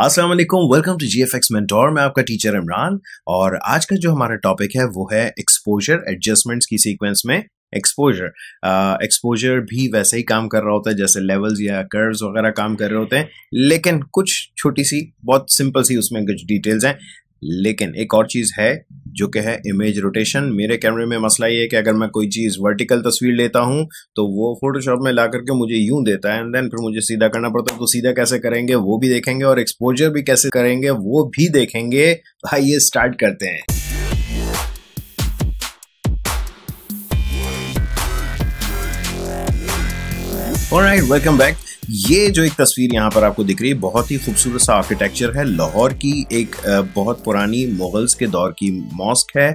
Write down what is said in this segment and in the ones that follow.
अस्सलाम वालेकुम welcome to G F X मैं आपका टीचर इमरान और आज का जो हमारा टॉपिक है वो है एक्सपोजर एडजस्टमेंट्स की सीक्वेंस में एक्सपोजर एक्सपोजर भी वैसे ही काम कर रहा होता है जैसे लेवल्स या कर्व्स वगैरह काम कर रहे होते हैं लेकिन कुछ छोटी सी बहुत सिंपल सी उसमें कुछ डिटेल्स हैं लेकिन एक और चीज़ है जो कि है इमेज रोटेशन मेरे कैमरे में मसला ये है कि अगर मैं कोई चीज़ वर्टिकल तस्वीर लेता हूं तो वो फोटोशॉप में ला करके मुझे यूं देता है एंड देन फिर मुझे सीधा करना पड़ता है तो सीधा कैसे करेंगे वो भी देखेंगे और एक्सपोजर भी कैसे करेंगे वो भी देखेंगे भाई ये स्टार्ट करते हैं Alright, welcome back. ये जो एक तस्वीर यहाँ पर आपको दिख रही है बहुत ही खूबसूरत सा आर्किटेक्चर है लाहौर की एक बहुत पुरानी मुगल्स के दौर की मॉस्क है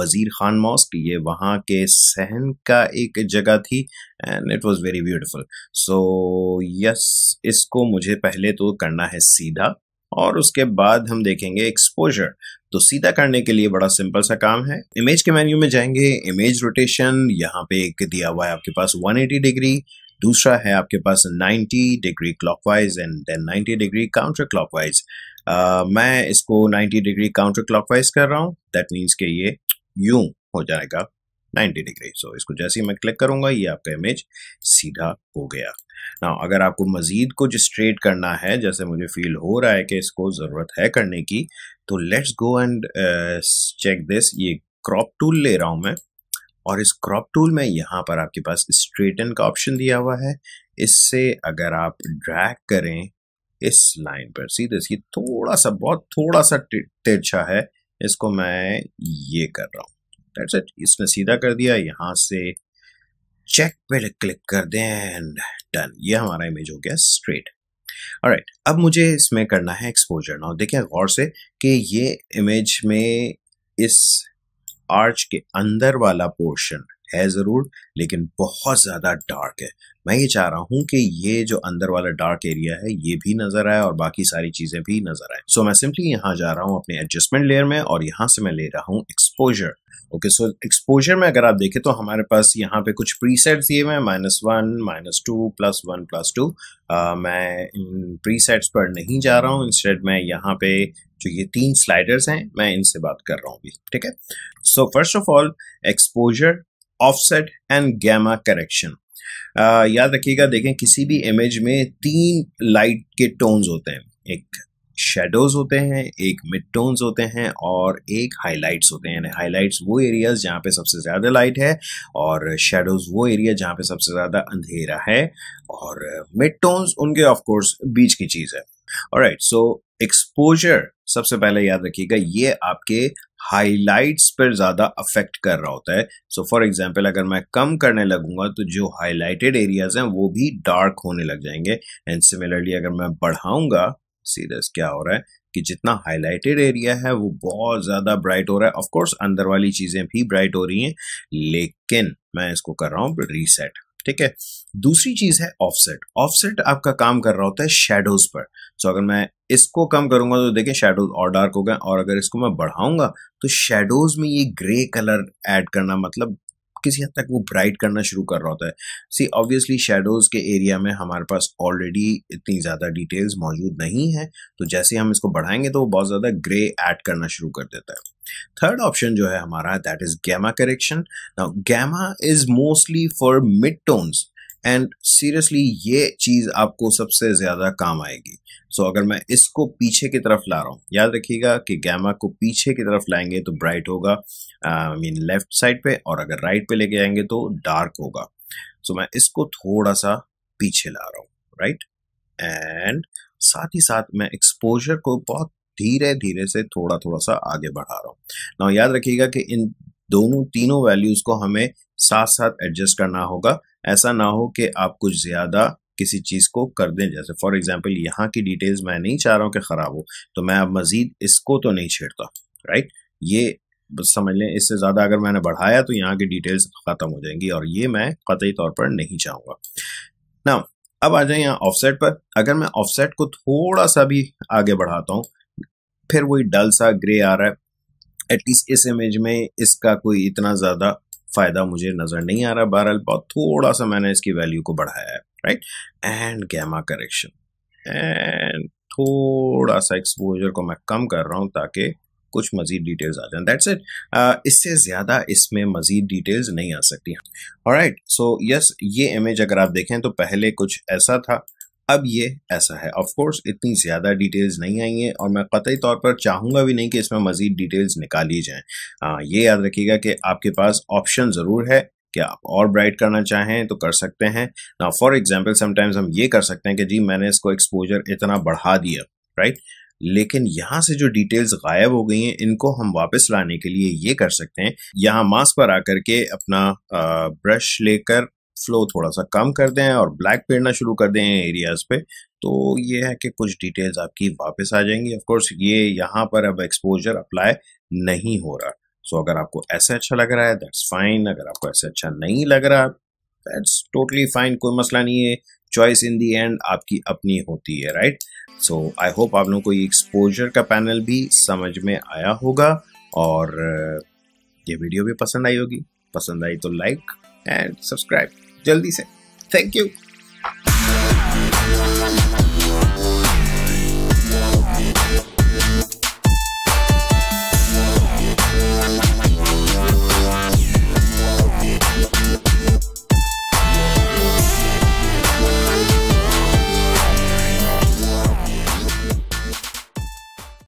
वजीर खान मॉस्क ये वहाँ के सहन का एक जगह थी and it was very beautiful so yes इसको मुझे पहले तो करना है सीधा और उसके बाद हम देखेंगे एक्सपोजर तो सीधा करने के लिए बड़ा सिंपल सा काम है इमेज के मेन्यू में जाएंगे इमेज रोटेशन यहाँ पे एक दिया हुआ है आपके पास 180 डिग्री दूसरा है आपके पास 90 degree clockwise and then 90 degree counter clockwise मैं इसको 90 डिग्री काउंटर क्लॉकवाइज कर रहा हूँ दैट मीन्स के ये यूं हो जाएगा 90 डिग्री सो so, इसको जैसे ही मैं क्लिक करूंगा ये आपका इमेज सीधा हो गया ना अगर आपको मज़ीद कुछ स्ट्रेट करना है जैसे मुझे फील हो रहा है कि इसको ज़रूरत है करने की तो let's go and check this ये क्रॉप टूल ले रहा हूं मैं और इस क्रॉप टूल में यहाँ पर आपके पास स्ट्रेटन का ऑप्शन दिया हुआ है इससे अगर आप ड्रैग करें इस लाइन पर सीधे सी थोड़ा सा बहुत थोड़ा सा तिरछा है इसको मैं ये कर रहा हूँ इट इसने सीधा कर दिया यहाँ से चेक पे क्लिक कर दें एंड डन ये हमारा इमेज हो गया स्ट्रेट राइट right, अब मुझे इसमें करना है एक्सपोजर नाउ देखें गौर से कि ये इमेज में इस आर्च के अंदर वाला पोर्शन है ज़रूर लेकिन बहुत ज़्यादा डार्क है मैं ये चाह रहा हूं कि ये जो अंदर वाला डार्क एरिया है ये भी नज़र आए और बाकी सारी चीज़ें भी नज़र आए सो so, मैं सिंपली यहाँ जा रहा हूँ अपने एडजस्टमेंट लेयर में और यहाँ से मैं ले रहा हूँ एक्सपोजर ओके सो एक्सपोजर में अगर आप देखें तो हमारे पास यहाँ पे कुछ प्रीसेट दिए हुए हैं minus one minus two plus one plus two मैं इन प्रीसेट्स पर नहीं जा रहा हूँ इंस्टेड मैं यहाँ पे जो ये तीन स्लाइडर्स हैं मैं इनसे बात कर रहा हूँ भी ठीक है so first of all exposure offset and gamma correction याद रखिएगा देखें किसी भी इमेज में तीन लाइट के टोन्स होते हैं एक शेडोज होते हैं एक मिड टोन्स होते हैं और एक हाइलाइट्स होते हैं यानी हाइलाइट्स वो एरियाज जहाँ पे सबसे ज़्यादा लाइट है और शेडोज वो एरिया जहाँ पे सबसे ज़्यादा अंधेरा है और मिड टोन्स उनके ऑफ कोर्स बीच की चीज़ है राइट सो एक्सपोजर सबसे पहले याद रखिएगा ये आपके हाईलाइट्स पर ज़्यादा अफेक्ट कर रहा होता है सो फॉर एग्जाम्पल अगर मैं कम करने लगूंगा तो जो हाईलाइटेड एरियाज हैं वो भी डार्क होने लग जाएंगे एंड सिमिलरली अगर मैं बढ़ाऊंगा सीरियस क्या हो रहा है कि जितना हाईलाइटेड एरिया है वो बहुत ज़्यादा ब्राइट हो रहा है ऑफकोर्स अंदर वाली चीज़ें भी ब्राइट हो रही हैं लेकिन मैं इसको कर रहा हूँ रीसेट ठीक है दूसरी चीज है ऑफसेट ऑफसेट आपका काम कर रहा होता है शेडोज पर सो so, अगर मैं इसको कम करूंगा तो देखें शेडोज और डार्क हो गए और अगर इसको मैं बढ़ाऊंगा तो शेडोज में ये ग्रे कलर ऐड करना मतलब किसी हद तक वो ब्राइट करना शुरू कर रहा होता है सी ऑब्वियसली शेडोज़ के एरिया में हमारे पास ऑलरेडी इतनी ज़्यादा डिटेल्स मौजूद नहीं है तो जैसे हम इसको बढ़ाएंगे तो वो बहुत ज़्यादा ग्रे ऐड करना शुरू कर देता है थर्ड ऑप्शन जो है हमारा that is gamma correction gamma is mostly for mid tones and seriously ये चीज़ आपको सबसे ज़्यादा काम आएगी सो so, अगर मैं इसको पीछे की तरफ ला रहा हूँ याद रखिएगा कि गैमा को पीछे की तरफ लाएंगे तो ब्राइट होगा आई मीन लेफ्ट साइड पे और अगर राइट right पे लेके आएंगे तो डार्क होगा सो so, मैं इसको थोड़ा सा पीछे ला रहा हूँ राइट एंड साथ ही साथ मैं एक्सपोजर को बहुत धीरे धीरे से थोड़ा थोड़ा सा आगे बढ़ा रहा हूँ ना याद रखिएगा कि इन दोनों तीनों वैल्यूज़ को हमें साथ साथ एडजस्ट करना होगा ऐसा ना हो कि आप कुछ ज़्यादा किसी चीज़ को कर दें जैसे फॉर एग्जाम्पल यहाँ की डिटेल्स मैं नहीं चाह रहा हूँ कि ख़राब हो तो मैं अब मज़ीद इसको तो नहीं छेड़ता राइट ये समझ लें इससे ज़्यादा अगर मैंने बढ़ाया तो यहाँ की डिटेल्स ख़त्म हो जाएंगी और ये मैं कतई तौर पर नहीं चाहूंगा ना अब आ जाए यहाँ ऑफसेट पर अगर मैं ऑफसेट को थोड़ा सा भी आगे बढ़ाता हूँ फिर वही डल सा ग्रे आ रहा है एटलीस्ट इस इमेज में इसका कोई इतना ज़्यादा फ़ायदा मुझे नज़र नहीं आ रहा बहरहाल बहुत थोड़ा सा मैंने इसकी वैल्यू को बढ़ाया है right and gamma correction and थोड़ा सा एक्सपोजर को मैं कम कर रहा हूँ ताकि कुछ मजीद डिटेल्स आ जाए दैट्स इट इससे ज़्यादा इसमें मजीद डिटेल्स नहीं आ सकती राइट सो यस ये इमेज अगर आप देखें तो पहले कुछ ऐसा था अब ये ऐसा है ऑफ कोर्स इतनी ज़्यादा डिटेल्स नहीं आई हैं और मैं कतई तौर पर चाहूँगा भी नहीं कि इसमें मज़ीद डिटेल्स निकाली जाए ये याद रखिएगा कि आपके पास ऑप्शन ज़रूर है कि आप और ब्राइट करना चाहें तो कर सकते हैं ना फॉर एग्जाम्पल समटाइम्स हम ये कर सकते हैं कि जी मैंने इसको एक्सपोजर इतना बढ़ा दिया राइट लेकिन यहाँ से जो डिटेल्स गायब हो गई हैं इनको हम वापस लाने के लिए ये कर सकते हैं यहाँ मास्क पर आकर के अपना ब्रश लेकर फ्लो थोड़ा सा कम कर दें और ब्लैक पेड़ना शुरू कर दें एरियाज पे तो ये है कि कुछ डिटेल्स आपकी वापस आ जाएंगी ऑफकोर्स ये यहाँ पर अब एक्सपोजर अप्लाई नहीं हो रहा सो so, अगर आपको ऐसे अच्छा लग रहा है दैट्स फाइन अगर आपको ऐसे अच्छा नहीं लग रहा दैट्स टोटली फाइन कोई मसला नहीं है चॉइस इन दी एंड आपकी अपनी होती है राइट सो आई होप आप लोगों को ये एक्सपोजर का पैनल भी समझ में आया होगा और ये वीडियो भी पसंद आई होगी पसंद आई तो लाइक एंड सब्सक्राइब जल्दी से थैंक यू